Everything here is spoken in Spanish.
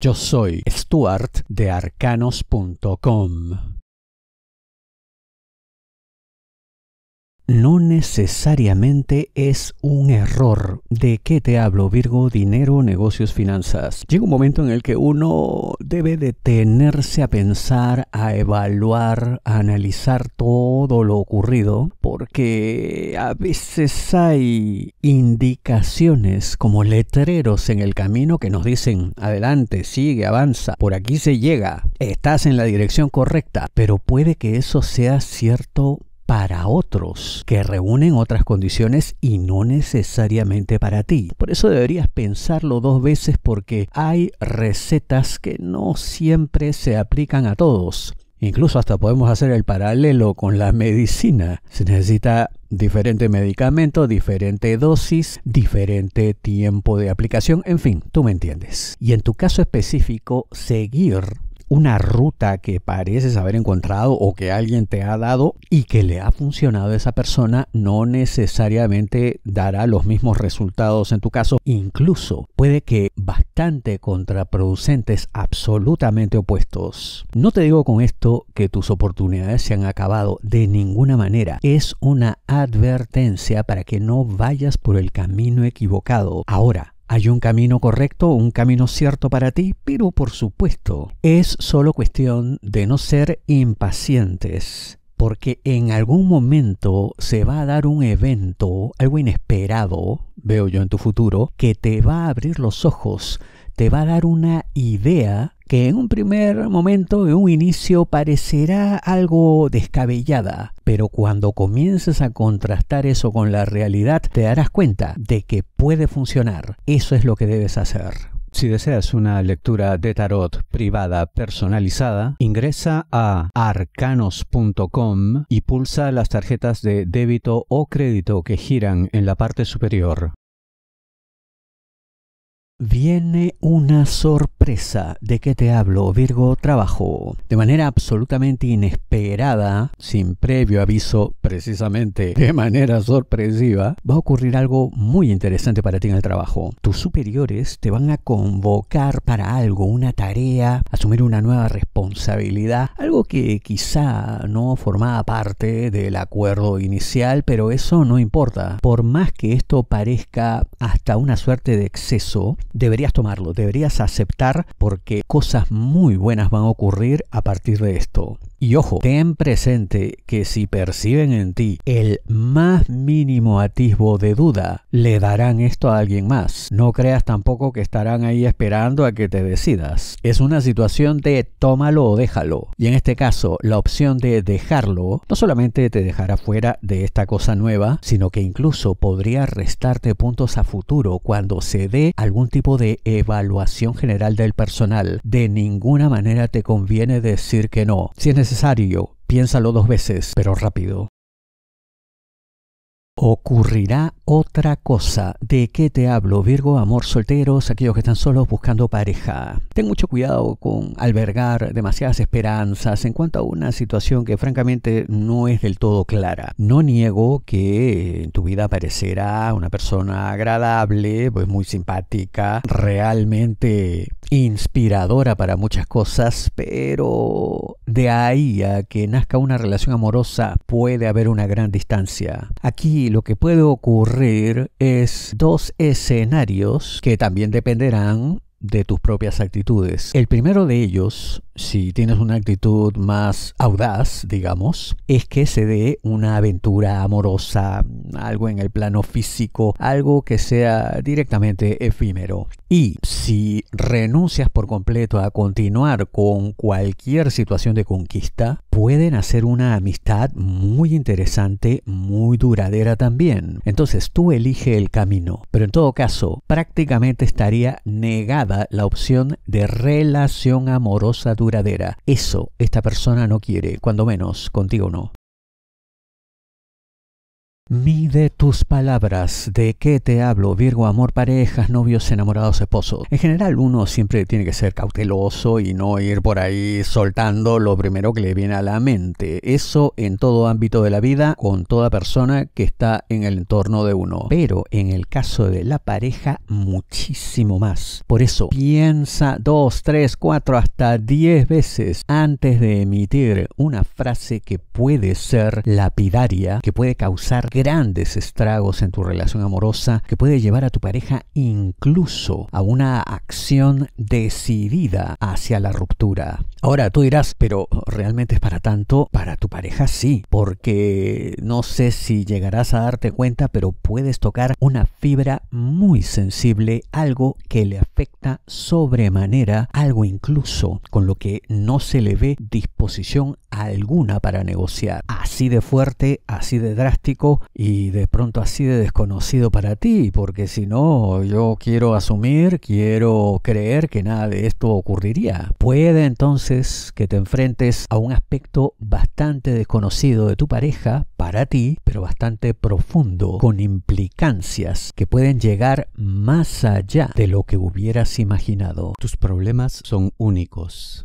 Yo soy Stuart de arcanos.com. no necesariamente es un error. ¿De qué te hablo, Virgo? Dinero, negocios, finanzas. Llega un momento en el que uno debe detenerse a pensar, a evaluar, a analizar todo lo ocurrido, porque a veces hay indicaciones como letreros en el camino que nos dicen, adelante, sigue, avanza, por aquí se llega, estás en la dirección correcta, pero puede que eso sea cierto para otros, que reúnen otras condiciones y no necesariamente para ti. Por eso deberías pensarlo dos veces porque hay recetas que no siempre se aplican a todos. Incluso hasta podemos hacer el paralelo con la medicina. Se necesita diferente medicamento, diferente dosis, diferente tiempo de aplicación, en fin, tú me entiendes. Y en tu caso específico, seguir una ruta que pareces haber encontrado o que alguien te ha dado y que le ha funcionado a esa persona, no necesariamente dará los mismos resultados en tu caso. Incluso puede que bastante contraproducentes, absolutamente opuestos. No te digo con esto que tus oportunidades se han acabado de ninguna manera. Es una advertencia para que no vayas por el camino equivocado. Ahora, hay un camino correcto, un camino cierto para ti, pero por supuesto, es solo cuestión de no ser impacientes, porque en algún momento se va a dar un evento, algo inesperado, veo yo en tu futuro, que te va a abrir los ojos, te va a dar una idea que en un primer momento, en un inicio, parecerá algo descabellada, pero cuando comiences a contrastar eso con la realidad, te darás cuenta de que puede funcionar. Eso es lo que debes hacer. Si deseas una lectura de tarot privada personalizada, ingresa a arcanos.com y pulsa las tarjetas de débito o crédito que giran en la parte superior. Viene una sorpresa. ¿De qué te hablo, Virgo? Trabajo. De manera absolutamente inesperada, sin previo aviso, precisamente de manera sorpresiva, va a ocurrir algo muy interesante para ti en el trabajo. Tus superiores te van a convocar para algo, una tarea, asumir una nueva responsabilidad, algo que quizá no formaba parte del acuerdo inicial, pero eso no importa. Por más que esto parezca hasta una suerte de exceso, deberías tomarlo, deberías aceptar porque cosas muy buenas van a ocurrir a partir de esto. Y ojo, ten presente que si perciben en ti el más mínimo atisbo de duda, le darán esto a alguien más. No creas tampoco que estarán ahí esperando a que te decidas. Es una situación de tómalo o déjalo. Y en este caso, la opción de dejarlo no solamente te dejará fuera de esta cosa nueva, sino que incluso podría restarte puntos a futuro cuando se dé algún tipo de evaluación general del personal. De ninguna manera te conviene decir que no necesario, piénsalo dos veces, pero rápido. Ocurrirá otra cosa. ¿De qué te hablo, Virgo? Amor solteros, aquellos que están solos buscando pareja. Ten mucho cuidado con albergar demasiadas esperanzas en cuanto a una situación que francamente no es del todo clara. No niego que en tu vida aparecerá una persona agradable, pues muy simpática, realmente inspiradora para muchas cosas, pero de ahí a que nazca una relación amorosa puede haber una gran distancia. Aquí lo que puede ocurrir es dos escenarios que también dependerán de tus propias actitudes. El primero de ellos, si tienes una actitud más audaz, digamos, es que se dé una aventura amorosa, algo en el plano físico, algo que sea directamente efímero. Y si renuncias por completo a continuar con cualquier situación de conquista, pueden hacer una amistad muy interesante, muy duradera también. Entonces tú elige el camino, pero en todo caso, prácticamente estaría negado la opción de relación amorosa duradera. Eso esta persona no quiere, cuando menos contigo no. Mide tus palabras. ¿De qué te hablo? Virgo, amor, parejas, novios, enamorados, esposos. En general, uno siempre tiene que ser cauteloso y no ir por ahí soltando lo primero que le viene a la mente. Eso en todo ámbito de la vida, con toda persona que está en el entorno de uno. Pero en el caso de la pareja, muchísimo más. Por eso, piensa dos, tres, cuatro, hasta diez veces antes de emitir una frase que puede ser lapidaria, que puede causar grandes estragos en tu relación amorosa que puede llevar a tu pareja incluso a una acción decidida hacia la ruptura. Ahora tú dirás, pero realmente es para tanto, para tu pareja sí, porque no sé si llegarás a darte cuenta, pero puedes tocar una fibra muy sensible, algo que le afecta sobremanera, algo incluso con lo que no se le ve disposición alguna para negociar. Así de fuerte, así de drástico y de pronto así de desconocido para ti, porque si no, yo quiero asumir, quiero creer que nada de esto ocurriría. Puede entonces que te enfrentes a un aspecto bastante desconocido de tu pareja para ti, pero bastante profundo, con implicancias que pueden llegar más allá de lo que hubieras imaginado. Tus problemas son únicos.